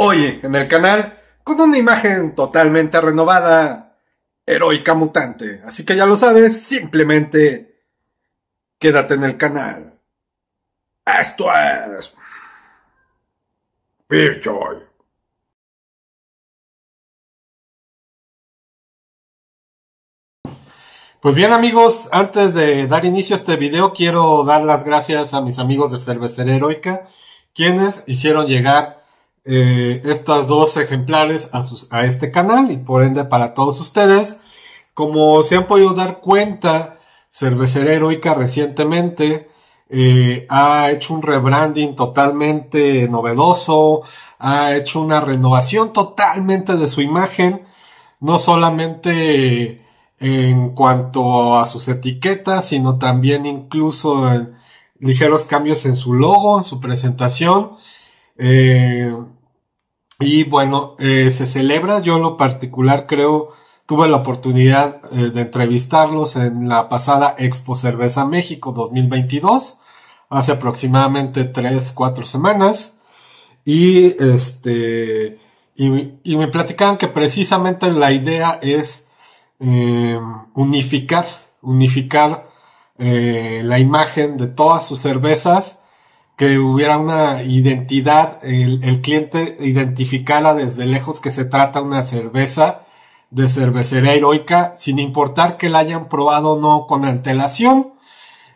Hoy en el canal con una imagen totalmente renovada, heroica mutante. Así que ya lo sabes, simplemente quédate en el canal. Esto es... Joy. Pues bien amigos, antes de dar inicio a este video quiero dar las gracias a mis amigos de Cervecería Heroica, quienes hicieron llegar eh, estas dos ejemplares a, a este canal y por ende para todos ustedes. Como se han podido dar cuenta, Cervecería Heroica recientemente eh, ha hecho un rebranding totalmente novedoso, ha hecho una renovación totalmente de su imagen, no solamente en cuanto a sus etiquetas, sino también incluso en eh, ligeros cambios en su logo, en su presentación eh, y bueno, eh, se celebra, yo en lo particular creo, tuve la oportunidad eh, de entrevistarlos en la pasada Expo Cerveza México 2022, hace aproximadamente 3, 4 semanas, y este, y, me platicaban que precisamente la idea es unificar, unificar la imagen de todas sus cervezas, que hubiera una identidad, el, cliente identificara desde lejos que se trata una cerveza de cervecería heroica, sin importar que la hayan probado o no con antelación.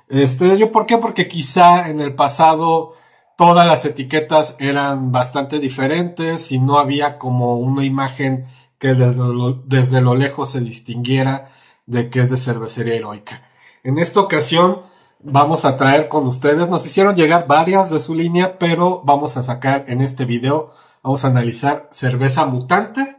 Este, yo, ¿por qué? Porque quizá en el pasado todas las etiquetas eran bastante diferentes y no había como una imagen que desde desde lo lejos se distinguiera de que es de cervecería heroica. En esta ocasión, vamos a traer con ustedes. Nos hicieron llegar varias de su línea, pero vamos a sacar en este video, vamos a analizar cerveza mutante.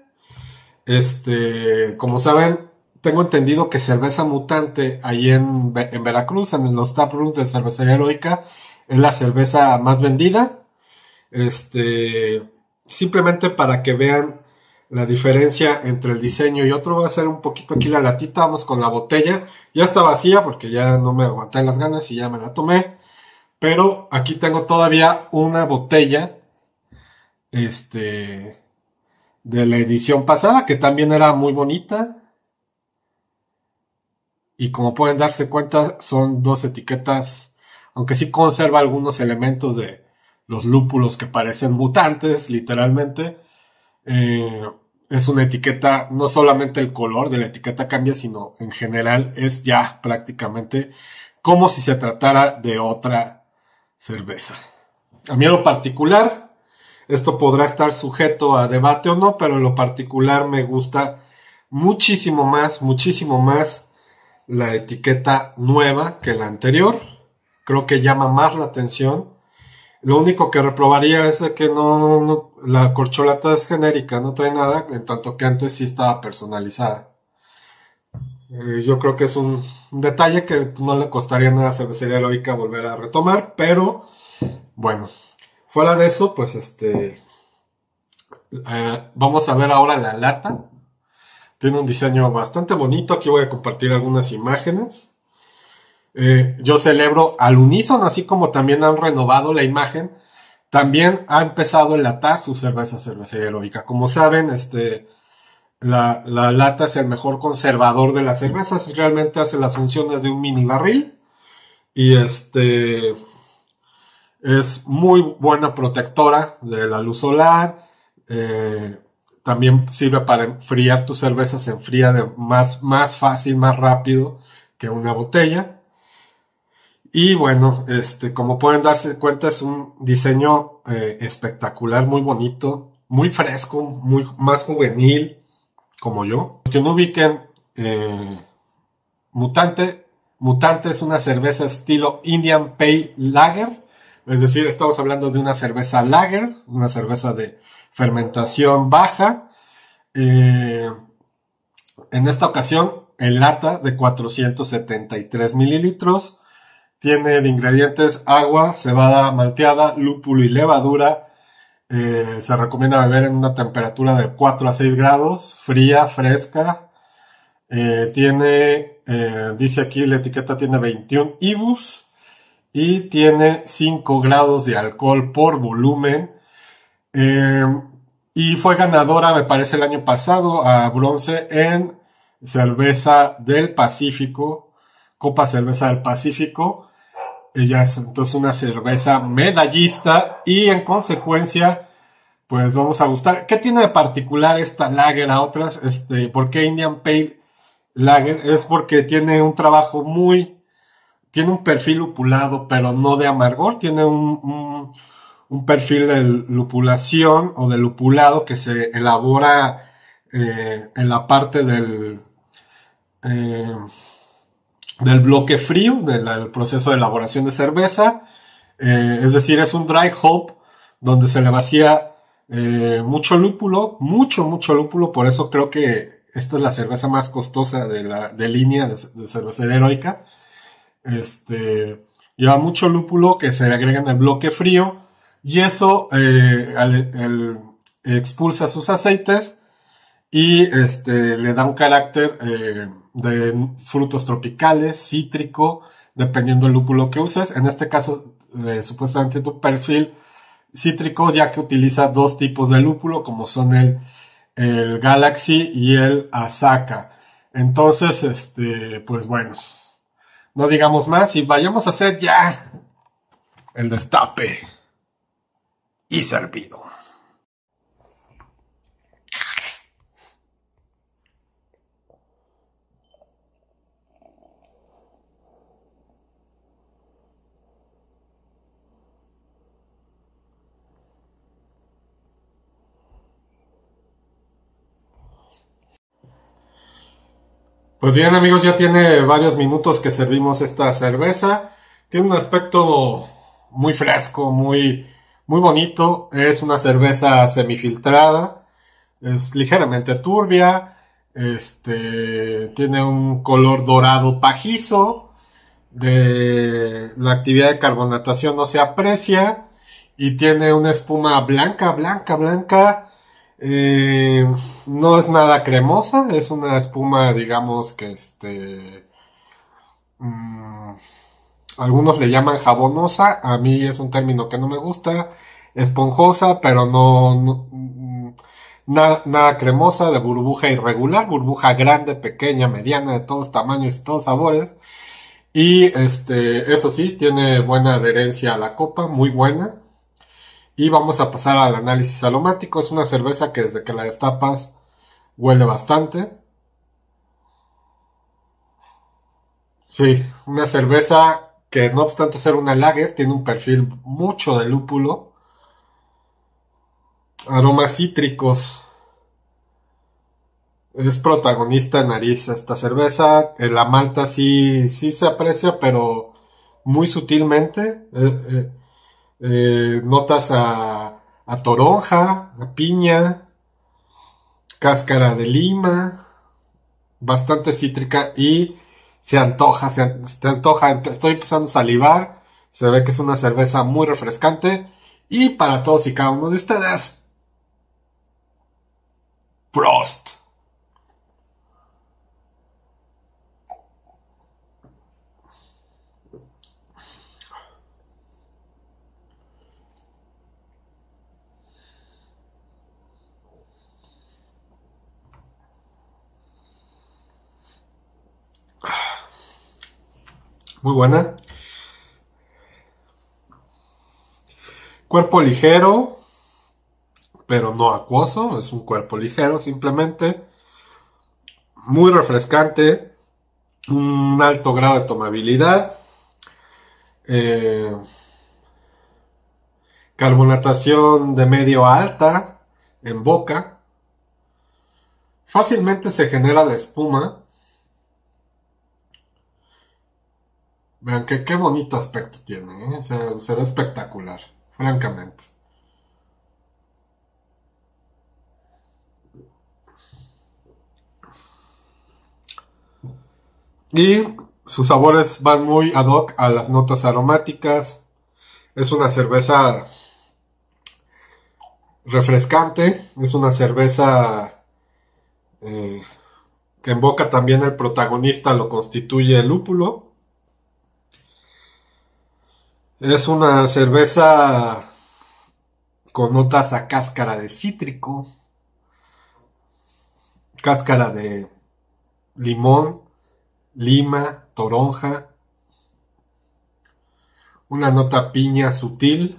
Este, como saben, tengo entendido que cerveza mutante ahí en, en Veracruz, en los taprooms de cervecería heroica, es la cerveza más vendida. Este, simplemente para que vean la diferencia entre el diseño y otro. va a ser un poquito aquí la latita, vamos con la botella. Ya está vacía porque ya no me aguanté las ganas y ya me la tomé. Pero aquí tengo todavía una botella, este, de la edición pasada, que también era muy bonita. Y como pueden darse cuenta, son dos etiquetas, aunque sí conserva algunos elementos de los lúpulos que parecen mutantes, literalmente eh, es una etiqueta, no solamente el color de la etiqueta cambia, sino en general es ya prácticamente como si se tratara de otra cerveza. A mí lo particular, esto podrá estar sujeto a debate o no, pero en lo particular me gusta muchísimo más, muchísimo más la etiqueta nueva que la anterior. Creo que llama más la atención lo único que reprobaría es que no, la corcholata es genérica, no trae nada, en tanto que antes sí estaba personalizada. Eh, yo creo que es un, detalle que no le costaría nada a cervecería heroica volver a retomar, pero bueno, fuera de eso, pues este, eh, vamos a ver ahora la lata. Tiene un diseño bastante bonito, aquí voy a compartir algunas imágenes. Eh, yo celebro al unísono, así como también han renovado la imagen, también ha empezado a enlatar su cerveza cervecería heroica. Como saben, este, la, la, lata es el mejor conservador de las cervezas, realmente hace las funciones de un mini barril y este es muy buena protectora de la luz solar. Eh, también sirve para enfriar tus cervezas se enfría de más, más fácil, más rápido que una botella. Y bueno, este, como pueden darse cuenta, es un diseño eh, espectacular, muy bonito, muy fresco, muy más juvenil, como yo. que no ubiquen, eh, Mutante, Mutante es una cerveza estilo Indian Pay Lager, es decir, estamos hablando de una cerveza lager, una cerveza de fermentación baja. Eh, en esta ocasión, en lata de 473 mililitros tiene ingredientes agua, cebada malteada, lúpulo y levadura. Eh, se recomienda beber en una temperatura de 4 a 6 grados, fría, fresca. Eh, tiene, eh, dice aquí la etiqueta, tiene 21 IBUs y tiene 5 grados de alcohol por volumen. y fue ganadora, me parece, el año pasado a bronce en cerveza del Pacífico, Copa Cerveza del Pacífico. Ella es entonces una cerveza medallista y en consecuencia, pues vamos a gustar. ¿Qué tiene de particular esta lager a otras? Este, ¿Por qué Indian Pale Lager? Es porque tiene un trabajo muy, tiene un perfil lupulado, pero no de amargor, tiene un, perfil de lupulación o de lupulado que se elabora eh, en la parte del... Eh, del bloque frío, del, proceso de elaboración de cerveza. Eh, es decir, es un dry hop donde se le vacía eh, mucho lúpulo, mucho, mucho lúpulo. Por eso creo que esta es la cerveza más costosa de la de línea de, cerveza heroica. Este, lleva mucho lúpulo que se le agrega en el bloque frío y eso eh, expulsa sus aceites y este, le da un carácter de frutos tropicales, cítrico, dependiendo del lúpulo que uses. En este caso, supuestamente tu perfil cítrico, ya que utiliza dos tipos de lúpulo, como son el, el Galaxy y el Asaka. Entonces, este, pues bueno, no digamos más y vayamos a hacer ya el destape y servido. Pues bien amigos, ya tiene varios minutos que servimos esta cerveza. Tiene un aspecto muy fresco, muy, muy bonito. Es una cerveza semifiltrada. Es ligeramente turbia. Este, tiene un color dorado pajizo. De la actividad de carbonatación no se aprecia. Y tiene una espuma blanca, blanca, blanca eh, no es nada cremosa, es una espuma, digamos que este. Mm, algunos le llaman jabonosa, a mí es un término que no me gusta, esponjosa, pero no, mm, nada cremosa, de burbuja irregular, burbuja grande, pequeña, mediana, de todos tamaños y todos sabores. Y este, eso sí, tiene buena adherencia a la copa, muy buena. Y vamos a pasar al análisis aromático. Es una cerveza que desde que la destapas huele bastante. Sí, una cerveza que no obstante ser una lager, tiene un perfil mucho de lúpulo. Aromas cítricos. Es protagonista en nariz esta cerveza. En La malta sí, sí se aprecia, pero muy sutilmente. Eh, eh, eh, notas a, toronja, a piña, cáscara de lima, bastante cítrica y se antoja, se, se antoja, estoy empezando a salivar, se ve que es una cerveza muy refrescante y para todos y cada uno de ustedes, Prost. muy buena. Cuerpo ligero, pero no acuoso, es un cuerpo ligero simplemente. Muy refrescante, un alto grado de tomabilidad. Eh, carbonatación de medio a alta en boca. Fácilmente se genera la espuma Vean que qué bonito aspecto tiene, ¿eh? se ve espectacular, francamente. Y sus sabores van muy ad hoc a las notas aromáticas. Es una cerveza refrescante, es una cerveza eh, que en boca también el protagonista lo constituye el lúpulo. Es una cerveza con notas a cáscara de cítrico, cáscara de limón, lima, toronja, una nota piña sutil,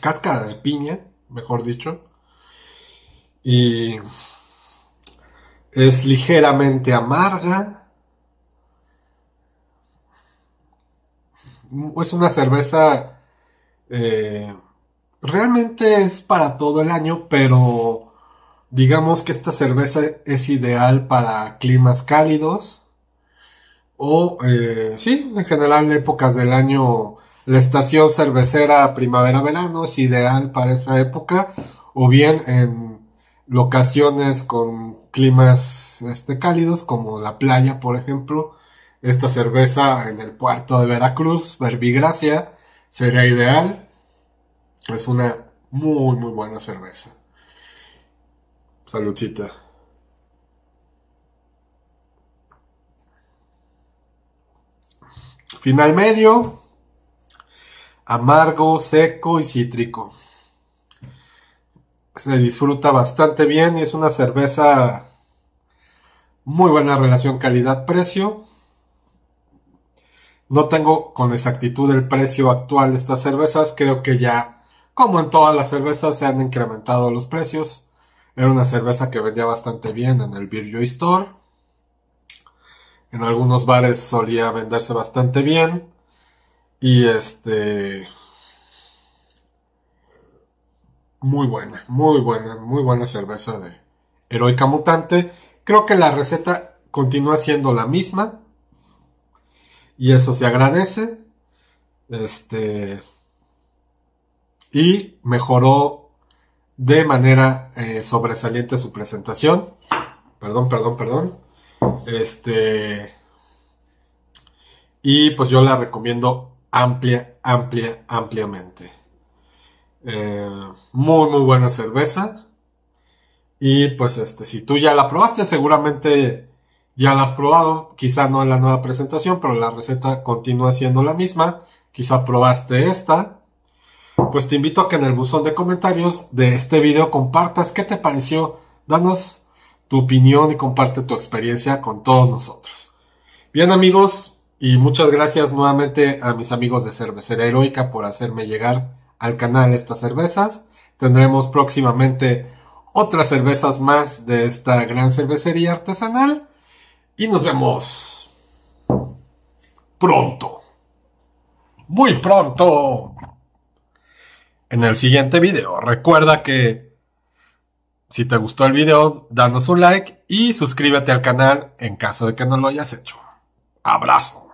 cáscara de piña, mejor dicho, y es ligeramente amarga, es una cerveza... Eh, realmente es para todo el año, pero digamos que esta cerveza es ideal para climas cálidos o, eh, sí, en general épocas del año. La estación cervecera primavera-verano es ideal para esa época o bien en locaciones con climas este, cálidos como la playa, por ejemplo esta cerveza en el puerto de Veracruz, Verbigracia, sería ideal. Es una muy, muy buena cerveza. Saludcita. Final medio, amargo, seco y cítrico. Se disfruta bastante bien y es una cerveza muy buena relación calidad-precio. No tengo con exactitud el precio actual de estas cervezas, creo que ya, como en todas las cervezas, se han incrementado los precios. Era una cerveza que vendía bastante bien en el Beer Joy Store. En algunos bares solía venderse bastante bien. Y este. Muy buena, muy buena, muy buena cerveza de Heroica Mutante. Creo que la receta continúa siendo la misma. Y eso se agradece. Este. Y mejoró de manera eh, sobresaliente su presentación. Perdón, perdón, perdón. Este. Y pues yo la recomiendo amplia, amplia, ampliamente. Eh, muy, muy buena cerveza. Y pues este, si tú ya la probaste, seguramente ya la has probado, quizá no en la nueva presentación, pero la receta continúa siendo la misma, quizá probaste esta, pues te invito a que en el buzón de comentarios de este video compartas qué te pareció, danos tu opinión y comparte tu experiencia con todos nosotros. Bien amigos, y muchas gracias nuevamente a mis amigos de Cervecería Heroica por hacerme llegar al canal estas cervezas. Tendremos próximamente otras cervezas más de esta gran cervecería artesanal. Y nos vemos pronto. Muy pronto. En el siguiente video. Recuerda que si te gustó el video, danos un like y suscríbete al canal en caso de que no lo hayas hecho. Abrazo.